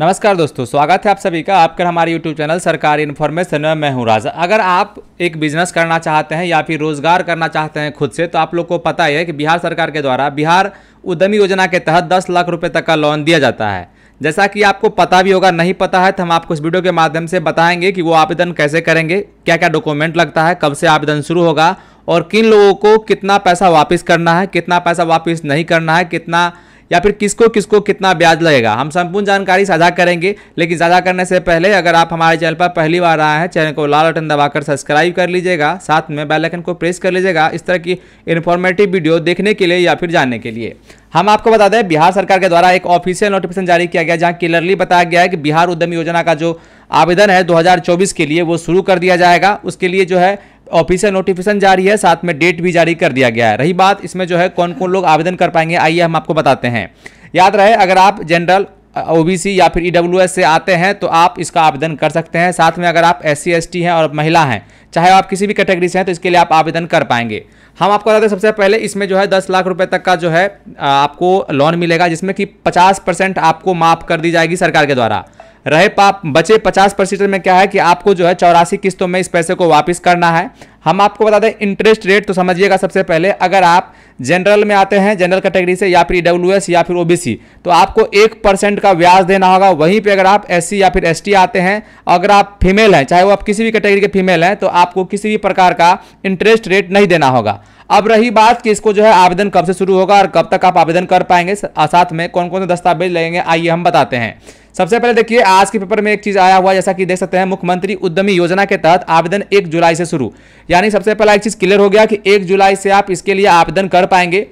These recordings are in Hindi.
नमस्कार दोस्तों स्वागत है आप सभी का आपका हमारे YouTube चैनल सरकारी इन्फॉर्मेशन में मैं हूं राजा अगर आप एक बिजनेस करना चाहते हैं या फिर रोजगार करना चाहते हैं खुद से तो आप लोग को पता ही है कि बिहार सरकार के द्वारा बिहार उद्यमी योजना के तहत 10 लाख रुपए तक का लोन दिया जाता है जैसा कि आपको पता भी होगा नहीं पता है तो हम आपको इस वीडियो के माध्यम से बताएंगे कि वो आवेदन कैसे करेंगे क्या क्या डॉक्यूमेंट लगता है कब से आवेदन शुरू होगा और किन लोगों को कितना पैसा वापस करना है कितना पैसा वापस नहीं करना है कितना या फिर किसको किसको कितना ब्याज लगेगा हम संपूर्ण जानकारी साझा करेंगे लेकिन साझा करने से पहले अगर आप हमारे चैनल पर पहली बार आए हैं चैनल को लाल बटन दबाकर सब्सक्राइब कर लीजिएगा साथ में बेलाइकन को प्रेस कर लीजिएगा इस तरह की इन्फॉर्मेटिव वीडियो देखने के लिए या फिर जानने के लिए हम आपको बता दें बिहार सरकार के द्वारा एक ऑफिशियल नोटिफिकेशन जारी किया गया जहां क्लियरली बताया गया है कि बिहार उद्यम योजना का जो आवेदन है 2024 के लिए वो शुरू कर दिया जाएगा उसके लिए जो है ऑफिशियल नोटिफिकेशन जारी है साथ में डेट भी जारी कर दिया गया है रही बात इसमें जो है कौन कौन लोग आवेदन कर पाएंगे आइए हम आपको बताते हैं याद रहे अगर आप जनरल ओबीसी या फिर ईडब्ल्यूएस से आते हैं तो आप इसका आवेदन कर सकते हैं साथ में अगर आप एस सी हैं और महिला हैं चाहे आप किसी भी कैटेगरी से हैं तो इसके लिए आप आवेदन कर पाएंगे हम आपको बताते हैं सबसे पहले इसमें जो है दस लाख रुपए तक का जो है आपको लोन मिलेगा जिसमें कि पचास परसेंट आपको माफ़ कर दी जाएगी सरकार के द्वारा रहे पाप बचे पचास परसेंट में क्या है कि आपको जो है चौरासी किस्तों में इस पैसे को वापस करना है हम आपको बता दें इंटरेस्ट रेट तो समझिएगा सबसे पहले अगर आप जनरल में आते हैं जनरल कैटेगरी से या फिर ई e या फिर ओबीसी तो आपको एक परसेंट का ब्याज देना होगा वहीं पे अगर आप एससी या फिर एसटी आते हैं अगर आप फीमेल हैं चाहे वो आप किसी भी कैटेगरी के फीमेल हैं तो आपको किसी भी प्रकार का इंटरेस्ट रेट नहीं देना होगा अब रही बात कि इसको जो है आवेदन कब से शुरू होगा और कब तक आप आवेदन कर पाएंगे साथ में कौन कौन से दस्तावेज लगेंगे आइए हम बताते हैं सबसे पहले देखिए आज के पेपर में एक चीज आया हुआ जैसा कि देख सकते हैं मुख्यमंत्री उद्यमी योजना के तहत आवेदन एक जुलाई से शुरू यानी सबसे पहला एक चीज क्लियर हो गया कि एक जुलाई से आप इसके लिए आवेदन कर पाएंगे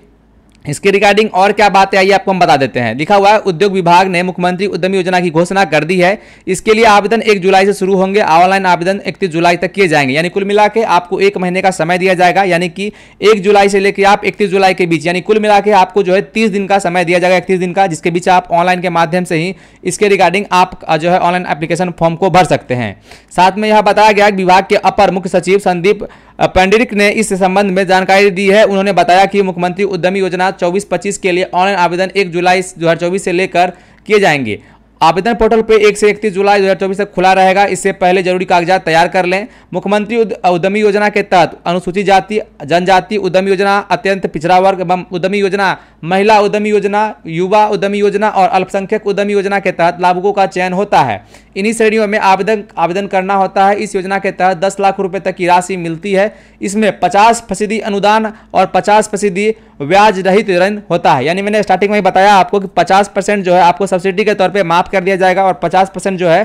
इसके रिगार्डिंग और क्या बातें आइए आपको हम बता देते हैं लिखा हुआ है उद्योग विभाग ने मुख्यमंत्री उद्यमी योजना की घोषणा कर दी है इसके लिए आवेदन एक जुलाई से शुरू होंगे ऑनलाइन आवेदन इकतीस जुलाई तक किए जाएंगे यानी कुल मिला आपको एक महीने का समय दिया जाएगा यानी कि एक जुलाई से लेकर आप इकतीस जुलाई के बीच यानी कुल मिला आपको जो है तीस दिन का समय दिया जाएगा इकतीस दिन का जिसके बीच आप ऑनलाइन के माध्यम से ही इसके रिगार्डिंग आप जो है ऑनलाइन एप्लीकेशन फॉर्म को भर सकते हैं साथ में यह बताया गया विभाग के अपर मुख्य सचिव संदीप पेंडरिक ने इस संबंध में जानकारी दी है उन्होंने बताया कि मुख्यमंत्री उद्यमी योजना 24-25 के लिए ऑनलाइन आवेदन 1 जुलाई 2024 से लेकर किए जाएंगे आवेदन पोर्टल पर एक से इकतीस जुलाई 2024 तक खुला रहेगा इससे पहले जरूरी कागजात तैयार कर लें मुख्यमंत्री उद्यमी योजना के तहत अनुसूचित जाति जनजाति उद्यमी योजना अत्यंत पिछड़ा वर्ग एवं उद्यमी योजना महिला उद्यमी योजना युवा उद्यमी योजना और अल्पसंख्यक उद्यमी योजना के तहत लाभुकों का चयन होता है इन्हीं श्रेणियों में आवेदन आवेदन करना होता है इस योजना के तहत दस लाख रुपए तक की राशि मिलती है इसमें पचास फीसदी अनुदान और पचास फीसदी ब्याज रहित ऋण होता है यानी मैंने स्टार्टिंग में बताया आपको कि पचास परसेंट जो है आपको सब्सिडी के तौर पर माफ कर दिया जाएगा और पचास परसेंट जो है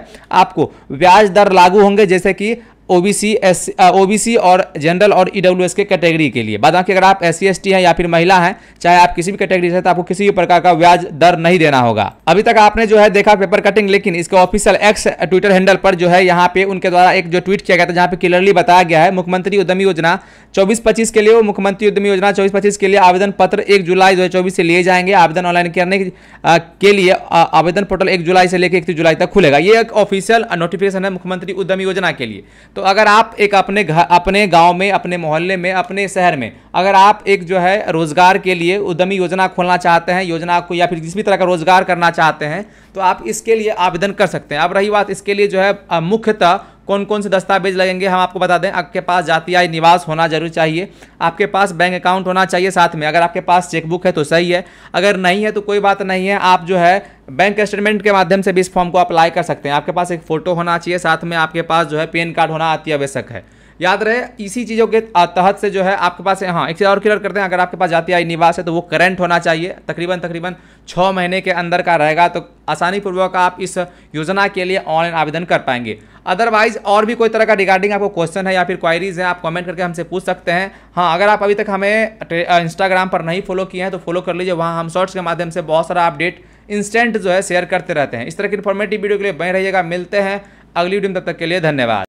आपको ब्याज दर लागू होंगे जैसे कि ओबीसी एस ओबीसी और जनरल और ईडब्ल्यूएस के कैटेगरी के लिए बाद बाकी अगर आप एस सी हैं या फिर महिला हैं चाहे आप किसी भी कैटेगरी से तो आपको किसी भी प्रकार का ब्याज दर नहीं देना होगा अभी तक आपने जो है देखा पेपर कटिंग लेकिन इसके ऑफिशियल एक्स ट्विटर हैंडल पर जो है यहाँ पे उनके द्वारा एक जो ट्वीट किया गया था जहाँ पे क्लियरली बताया गया है मुख्यमंत्री उद्यमी योजना चौबीस पच्चीस के लिए मुख्यमंत्री उद्यमी योजना चौबीस पच्चीस के लिए आवेदन पत्र एक जुलाई दो से लिए जाएंगे आवेदन ऑनलाइन करने के लिए आवेदन पोर्टल एक जुलाई से लेकर इकतीस जुलाई तक खुलेगा ये एक ऑफिशियल नोटिफिकेशन है मुख्यमंत्री उद्यमी योजना के लिए तो अगर आप एक अपने घर अपने गांव में अपने मोहल्ले में अपने शहर में अगर आप एक जो है रोज़गार के लिए उद्यमी योजना खोलना चाहते हैं योजना को या फिर किसी भी तरह का रोज़गार करना चाहते हैं तो आप इसके लिए आवेदन कर सकते हैं अब रही बात इसके लिए जो है मुख्यतः कौन कौन से दस्तावेज लगेंगे हम आपको बता दें आपके पास आय निवास होना जरूर चाहिए आपके पास बैंक अकाउंट होना चाहिए साथ में अगर आपके पास चेकबुक है तो सही है अगर नहीं है तो कोई बात नहीं है आप जो है बैंक स्टेटमेंट के माध्यम से भी इस फॉर्म को अप्लाई कर सकते हैं आपके पास एक फ़ोटो होना चाहिए साथ में आपके पास जो है पेन कार्ड होना अति आवश्यक है याद रहे इसी चीज़ों के तहत से जो है आपके पास हाँ एक चीज़ और क्लियर करते हैं अगर आपके पास जाती आई निवास है तो वो करंट होना चाहिए तकरीबन तकरीबन छः महीने के अंदर का रहेगा तो आसानी पूर्वक आप इस योजना के लिए ऑनलाइन आवेदन कर पाएंगे अदरवाइज और भी कोई तरह का रिगार्डिंग आपको क्वेश्चन है या फिर क्वायरीज है आप कमेंट करके हमसे पूछ सकते हैं हाँ अगर आप अभी तक हमें इंस्टाग्राम पर नहीं फॉलो किए हैं तो फॉलो कर लीजिए वहाँ हम शॉर्ट्स के माध्यम से बहुत सारा अपडेट इंस्टेंट जो है शेयर करते रहते हैं इस तरह की इन्फॉर्मेटिव वीडियो के लिए बने रहिएगा मिलते हैं अगली वीडियो तक के लिए धन्यवाद